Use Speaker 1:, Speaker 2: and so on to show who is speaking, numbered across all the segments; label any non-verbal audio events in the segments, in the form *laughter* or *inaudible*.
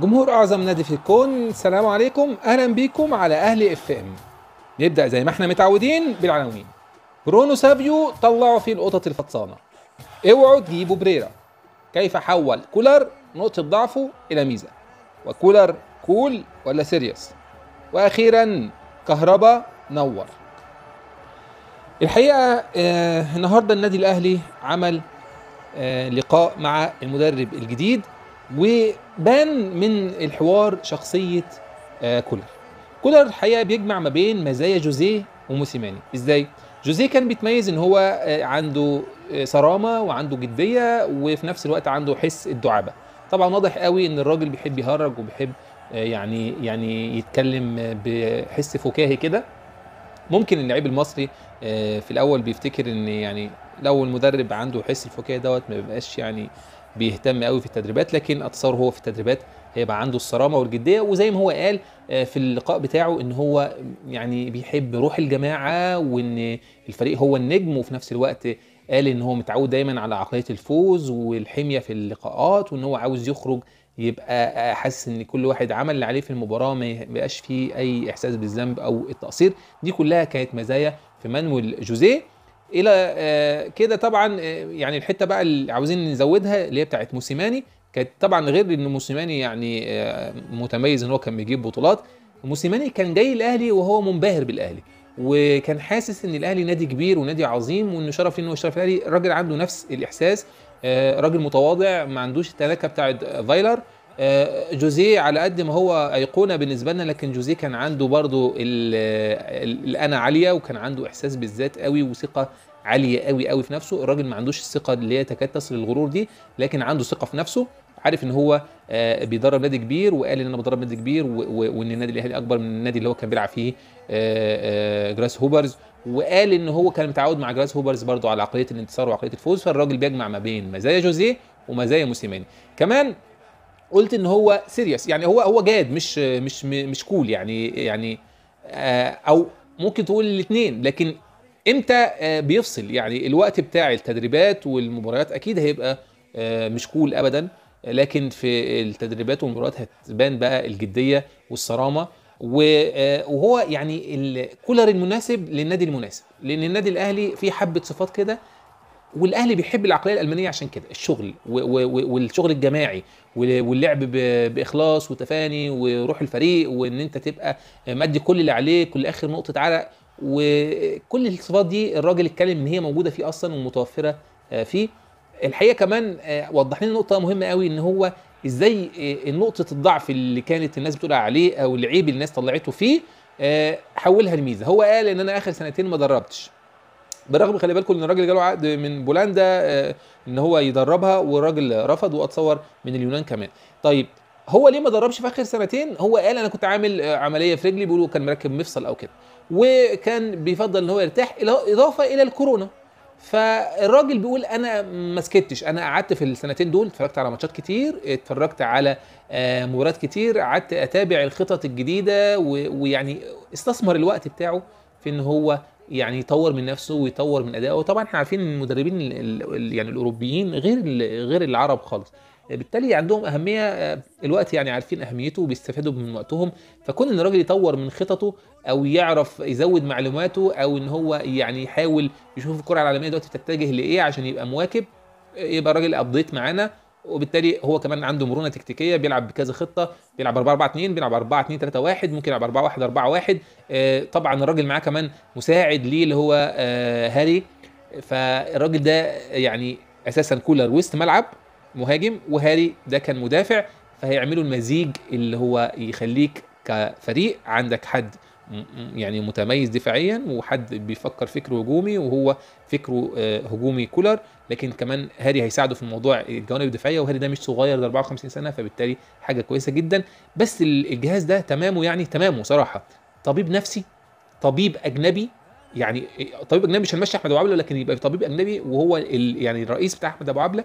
Speaker 1: جمهور اعظم نادي في الكون السلام عليكم اهلا بيكم على اهلي اف ام نبدا زي ما احنا متعودين بالعناوين برونو سافيو طلعوا في القطط الفطسانه اوعوا تجيبوا بريرا كيف حول كولر نقطه ضعفه الى ميزه وكولر كول ولا سيريس واخيرا كهربا نور الحقيقه آه النهارده النادي الاهلي عمل آه لقاء مع المدرب الجديد و بان من الحوار شخصية آه كولر كولر الحقيقة بيجمع ما بين مزايا جوزيه وموسيماني ازاي؟ جوزيه كان بيتميز ان هو آه عنده آه صرامة وعنده جدية وفي نفس الوقت عنده حس الدعابة طبعا واضح قوي ان الراجل بيحب يهرج وبيحب آه، يعني يعني يتكلم بحس فكاهي كده ممكن اللعيب المصري آه، في الاول بيفتكر ان يعني لو المدرب عنده حس الفكاهي دوت ما بيبقاش يعني بيهتم قوي في التدريبات لكن اتصور هو في التدريبات هيبقى عنده الصرامه والجديه وزي ما هو قال آه، في اللقاء بتاعه ان هو يعني بيحب روح الجماعه وان الفريق هو النجم وفي نفس الوقت قال ان هو متعود دايما على عقليه الفوز والحميه في اللقاءات وان هو عاوز يخرج يبقى حاسس ان كل واحد عمل اللي عليه في المباراه ما يبقاش فيه اي احساس بالذنب او التقصير دي كلها كانت مزايا في مانويل جوزيه الى آه، كده طبعا آه، يعني الحته بقى اللي عاوزين نزودها اللي هي بتاعت موسيماني كانت طبعا غير ان موسيماني يعني آه، متميز ان هو كان بيجيب بطولات موسيماني كان جاي الاهلي وهو منبهر بالاهلي وكان حاسس ان الاهلي نادي كبير ونادي عظيم وان شرف انه ان شرف الاهلي راجل عنده نفس الاحساس راجل متواضع ما عندوش التلاكه بتاعت فايلر آه، جوزيه على قد ما هو ايقونه بالنسبه لنا لكن جوزيه كان عنده برضه الانا عاليه وكان عنده احساس بالذات قوي وثقه عاليه قوي قوي في نفسه الراجل ما عندوش الثقه اللي هي تكاد تصل للغرور دي لكن عنده ثقه في نفسه عارف ان هو آه، بيدرب نادي كبير وقال ان انا بدرب نادي كبير وان النادي الاهلي اكبر من النادي اللي هو كان بيلعب فيه آه، جراس هوبرز وقال ان هو كان متعود مع جراس هوبرز برضه على عقليه الانتصار وعقليه الفوز فالراجل بيجمع ما بين مزايا جوزيه ومزايا موسيماني كمان قلت ان هو سيريس يعني هو هو جاد مش مش مش كول يعني يعني آه، او ممكن تقول الاثنين لكن امتى آه، بيفصل يعني الوقت بتاع التدريبات والمباريات اكيد هيبقى آه، مش كول ابدا لكن في التدريبات والمباريات هتبان بقى الجديه والصرامه وهو يعني الكولر المناسب للنادي المناسب لان النادي الاهلي فيه حبه صفات كده والاهلي بيحب العقليه الالمانيه عشان كده الشغل والشغل الجماعي واللعب باخلاص وتفاني وروح الفريق وان انت تبقى مدي كل اللي عليك كل اخر نقطه عرق وكل الصفات دي الراجل اتكلم ان هي موجوده فيه اصلا ومتوفره آه، فيه الحقيقه كمان آه، وضح لنا نقطه مهمه قوي ان هو ازاي آه، نقطه الضعف اللي كانت الناس بتقول عليه او العيب اللي الناس طلعته فيه حولها لميزه هو قال ان انا اخر سنتين ما دربتش بالرغم خلي بالكم ان الراجل جاله عقد من بولندا آه، ان هو يدربها والراجل رفض واتصور من اليونان كمان طيب هو ليه ما دربش في اخر سنتين هو قال انا كنت عامل آه، عمليه في رجلي بيقولوا كان مركب مفصل او كده وكان بيفضل ان هو يرتاح اضافه الى الكورونا فالراجل بيقول انا ما سكتش انا قعدت في السنتين دول اتفرجت على ماتشات كتير اتفرجت على آه، مباريات كتير قعدت اتابع الخطط الجديده ويعني استثمر الوقت بتاعه في ان هو يعني يطور من نفسه ويطور من ادائه وطبعا احنا عارفين ان المدربين يعني الاوروبيين غير غير العرب خالص بالتالي عندهم اهميه آه، الوقت يعني عارفين اهميته وبيستفادوا من وقتهم فكون ان الراجل يطور من خططه او يعرف يزود معلوماته او ان هو يعني يحاول يشوف الكره العالميه دلوقتي بتتجه لايه عشان يبقى مواكب آه، يبقى الراجل ابديت معانا وبالتالي هو كمان عنده مرونه تكتيكيه بيلعب بكذا خطه بيلعب 4 4 2 بيلعب 4 2 3 1 ممكن يلعب 4 1 4 1 طبعا الراجل معاه كمان مساعد ليه اللي هو آه، هاري فالراجل ده يعني اساسا كولر وسط ملعب مهاجم وهاري ده كان مدافع فهيعملوا المزيج اللي هو يخليك كفريق عندك حد يعني متميز دفاعيا وحد بيفكر فكر هجومي وهو فكره آه، هجومي كولر لكن كمان هاري هيساعده في موضوع الجوانب الدفاعيه وهاري ده مش صغير ده 54 سنه فبالتالي حاجه كويسه جدا بس الجهاز ده تمامه يعني تمامه صراحه طبيب نفسي طبيب اجنبي يعني آه، طبيب اجنبي مش هنمشي احمد ابو عبله لكن يبقى طبيب اجنبي وهو يعني الرئيس بتاع احمد ابو عبله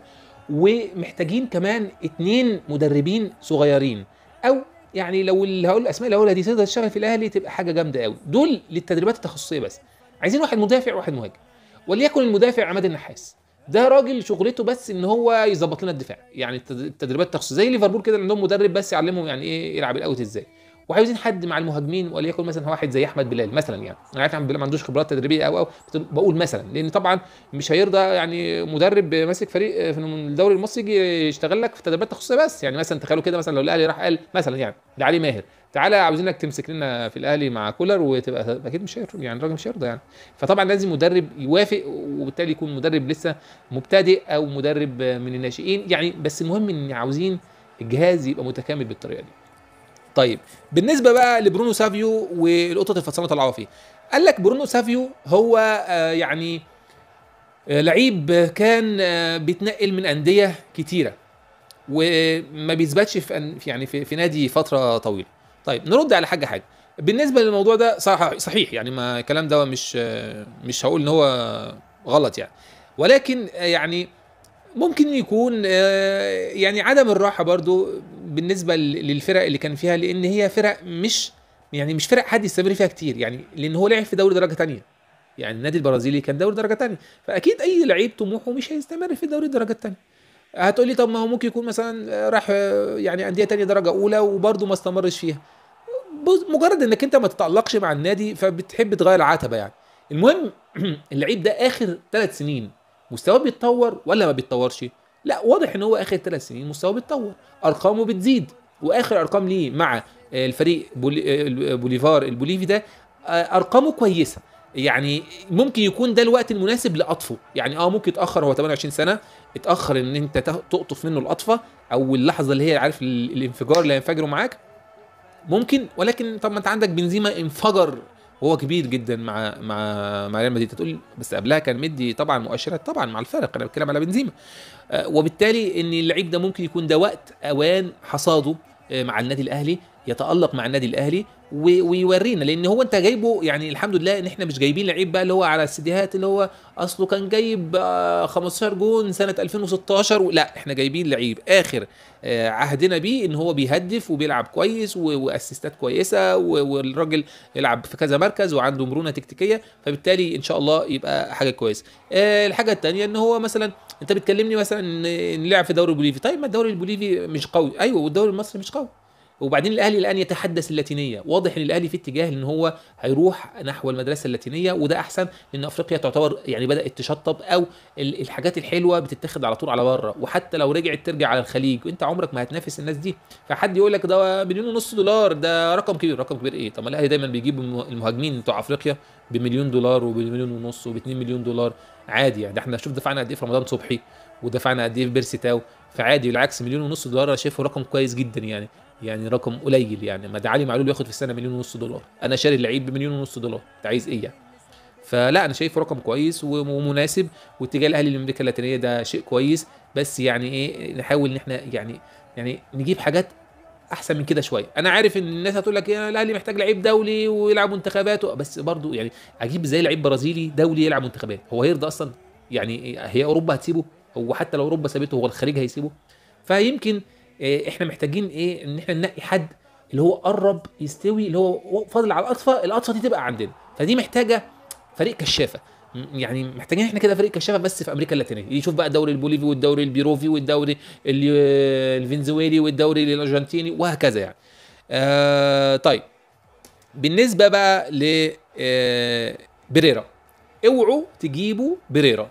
Speaker 1: ومحتاجين كمان اتنين مدربين صغيرين او يعني لو اللي هقول الاسماء الاولى دي تقدر تشتغل في الاهلي تبقى حاجه جامده قوي دول للتدريبات التخصصيه بس عايزين واحد مدافع وواحد مهاجم وليكن المدافع عماد النحاس ده راجل شغلته بس ان هو يظبط لنا الدفاع يعني التدريبات التخصصيه زي ليفربول كده عندهم مدرب بس يعلمهم يعني ايه يلعب الاوت ازاي وعايزين حد مع المهاجمين وليكن مثلا واحد زي احمد بلال مثلا يعني انا عارف احمد بلال ما عندوش خبرات تدريبيه او او بقول مثلا لان طبعا مش هيرضى يعني مدرب ماسك فريق في الدوري المصري يجي يشتغل لك في تدريبات تخصصيه بس يعني مثلا تخيلوا كده مثلا لو الاهلي راح قال مثلا يعني لعلي ماهر تعالى عاوزينك تمسك لنا في الاهلي مع كولر وتبقى اكيد مش هيرضى يعني الراجل مش هيرضى يعني فطبعا لازم مدرب يوافق وبالتالي يكون مدرب لسه مبتدئ او مدرب من الناشئين يعني بس المهم ان عاوزين الجهاز يبقى متكامل بالطريقه دي طيب بالنسبه بقى لبرونو سافيو والقطط الفطسانه طلعوا فيه قال لك برونو سافيو هو آه، يعني آه، لعيب كان آه، بيتنقل من انديه كتيره وما بيثبتش في يعني في, نادي فتره طويله طيب نرد على حاجه حاجه بالنسبه للموضوع ده صحيح يعني ما الكلام ده مش مش هقول ان هو غلط يعني ولكن يعني ممكن يكون يعني عدم الراحه برضو بالنسبه للفرق اللي كان فيها لان هي فرق مش يعني مش فرق حد يستمر فيها كتير يعني لان هو لعب في دوري درجه ثانيه يعني النادي البرازيلي كان دوري درجه ثانيه فاكيد اي لعيب طموحه مش هيستمر في دوري درجه الثانيه هتقول لي طب ما هو ممكن يكون مثلا راح يعني انديه ثانيه درجه اولى وبرده ما استمرش فيها مجرد انك انت ما تتعلقش مع النادي فبتحب تغير العتبه يعني المهم *clears throat* اللعيب ده اخر ثلاث سنين مستواه بيتطور ولا ما بيتطورش؟ لا واضح ان هو اخر ثلاث سنين مستواه بيتطور ارقامه بتزيد واخر ارقام ليه مع الفريق بوليفار البوليفي ده آه، ارقامه كويسه يعني ممكن يكون ده الوقت المناسب لقطفه يعني اه ممكن يتاخر هو 28 سنه اتاخر ان انت تقطف منه القطفه او اللحظه اللي هي عارف الانفجار اللي هينفجروا معاك ممكن ولكن طب ما انت عندك بنزيما انفجر وهو كبير جدا مع مع مع ريال مدريد هتقول بس قبلها كان مدي طبعا مؤشرات طبعا مع الفارق انا بتكلم على بنزيما آه، وبالتالي ان اللعيب ده ممكن يكون ده وقت اوان حصاده آه، مع النادي الاهلي يتالق مع النادي الاهلي ويورينا لان هو انت جايبه يعني الحمد لله ان احنا مش جايبين لعيب بقى اللي هو على السديهات اللي هو اصله كان جايب 15 آه، جون سنه 2016 لا احنا جايبين لعيب اخر آه، عهدنا بيه ان هو بيهدف وبيلعب كويس واسيستات كويسه والراجل يلعب في كذا مركز وعنده مرونه تكتيكيه فبالتالي ان شاء الله يبقى حاجه كويسه آه، الحاجه الثانيه ان هو مثلا انت بتكلمني مثلا ان لعب في الدوري البوليفي طيب ما الدوري البوليفي مش قوي ايوه والدوري المصري مش قوي وبعدين الاهلي الان يتحدث اللاتينيه واضح ان الاهلي في اتجاه ان هو هيروح نحو المدرسه اللاتينيه وده احسن لان افريقيا تعتبر يعني بدات تشطب او الحاجات الحلوه بتتاخد على طول على بره وحتى لو رجعت ترجع على الخليج وانت عمرك ما هتنافس الناس دي فحد يقول لك ده مليون ونص دولار ده رقم كبير رقم كبير ايه طب الاهلي دايما بيجيب المهاجمين بتوع افريقيا بمليون دولار وبمليون ونص وب2 مليون دولار عادي يعني ده احنا شوف دفعنا قد ايه في رمضان صبحي ودفعنا قد ايه في بيرسي تاو فعادي بالعكس مليون ونص دولار انا شايفه رقم كويس جدا يعني يعني رقم قليل يعني ما ده علي معلول ياخد في السنه مليون ونص دولار انا شاري اللعيب بمليون ونص دولار انت عايز ايه يعني فلا انا شايفه رقم كويس ومناسب واتجاه الاهلي للامريكا اللاتينيه ده شيء كويس بس يعني ايه نحاول ان احنا يعني يعني نجيب حاجات احسن من كده شويه انا عارف ان الناس هتقول لك الاهلي محتاج لعيب دولي ويلعب منتخبات بس برضو يعني اجيب زي لعيب برازيلي دولي يلعب منتخبات هو هيرضى اصلا يعني هي اوروبا هتسيبه هو حتى لو اوروبا سابته هو الخليج هيسيبه فيمكن إيه، احنا محتاجين ايه ان احنا ننقي حد اللي هو قرب يستوي اللي هو فاضل على الاطفى الاطفى دي تبقى عندنا فدي محتاجه فريق كشافه يعني محتاجين احنا كده فريق كشافه بس في امريكا اللاتينيه يشوف بقى الدوري البوليفي والدوري البيروفي والدوري الفنزويلي والدوري الارجنتيني وهكذا يعني آه طيب بالنسبه بقى ل آه، بريرا اوعوا تجيبوا بريرا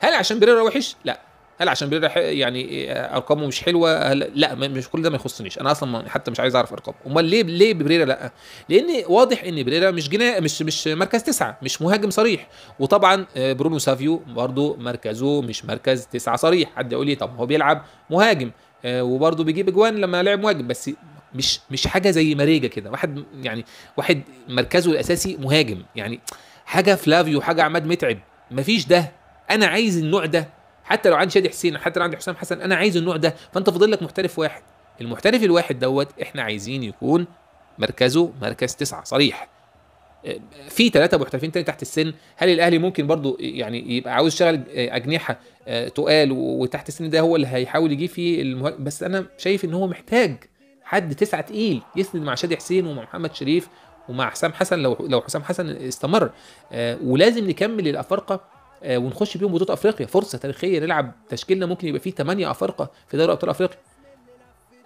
Speaker 1: هل عشان بريرا وحش لا هل عشان بيريرا يعني ارقامه مش حلوه هل لا مش كل ده ما يخصنيش انا اصلا حتى مش عايز اعرف ارقامه امال ليه ليه بريرا لا لان واضح ان بريرا مش جنا مش مش مركز تسعة مش مهاجم صريح وطبعا آه، برونو سافيو برضو مركزه مش مركز تسعة صريح حد يقول لي طب هو بيلعب مهاجم آه، وبرضو بيجيب اجوان لما لعب مهاجم بس مش مش حاجه زي ماريجا كده واحد يعني واحد مركزه الاساسي مهاجم يعني حاجه فلافيو حاجه عماد متعب مفيش ده انا عايز النوع ده حتى لو عندي شادي حسين حتى لو عندي حسام حسن انا عايز النوع ده فانت فاضل لك محترف واحد المحترف الواحد دوت احنا عايزين يكون مركزه مركز تسعه صريح في ثلاثه محترفين تاني تحت السن هل الاهلي ممكن برضو يعني يبقى عاوز يشتغل آه، اجنحه آه، تقال وتحت السن ده هو اللي هيحاول يجيب فيه المهاجم بس انا شايف ان هو محتاج حد تسعه تقيل يسند مع شادي حسين ومع محمد شريف ومع حسام حسن لو لو حسام حسن استمر آه، ولازم نكمل الافارقه آه، ونخش بيهم بطوله افريقيا فرصه تاريخيه نلعب تشكيلنا ممكن يبقى فيه ثمانيه افارقه في دوري ابطال افريقيا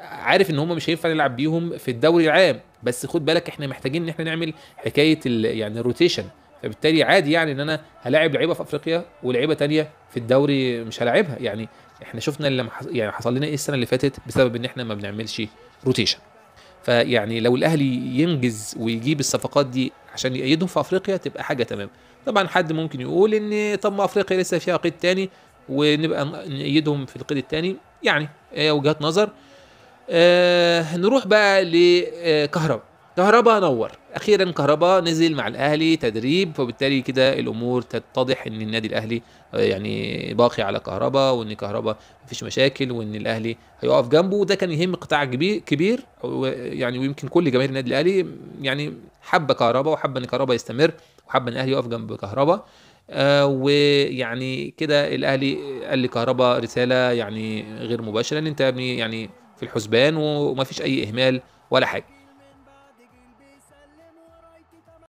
Speaker 1: عارف ان هم مش هينفع نلعب بيهم في الدوري العام بس خد بالك احنا محتاجين ان احنا نعمل حكايه يعني الروتيشن فبالتالي عادي يعني ان انا هلاعب لعيبه في افريقيا ولعيبه تانية في الدوري مش هلاعبها يعني احنا شفنا اللي يعني حصل لنا ايه السنه اللي فاتت بسبب ان احنا ما بنعملش روتيشن فيعني لو الاهلي ينجز ويجيب الصفقات دي عشان يقيدهم في افريقيا تبقى حاجه تمام طبعا حد ممكن يقول ان طب ما افريقيا لسه فيها قيد تاني ونبقى نأيدهم في القيد التاني يعني هي وجهات نظر آه نروح بقى لكهرباء كهرباء نور اخيرا كهرباء نزل مع الاهلي تدريب فبالتالي كده الامور تتضح ان النادي الاهلي آه، يعني باقي على كهرباء وان كهرباء مفيش مشاكل وان الاهلي هيقف جنبه وده كان يهم قطاع كبير يعني ويمكن كل جماهير النادي الاهلي يعني حب كهرباء وحب ان كهرباء يستمر وحب ان الاهلي يقف جنب كهربا آه ويعني كده الاهلي قال لكهربا رساله يعني غير مباشره ان انت يعني في الحسبان ومفيش اي اهمال ولا حاجه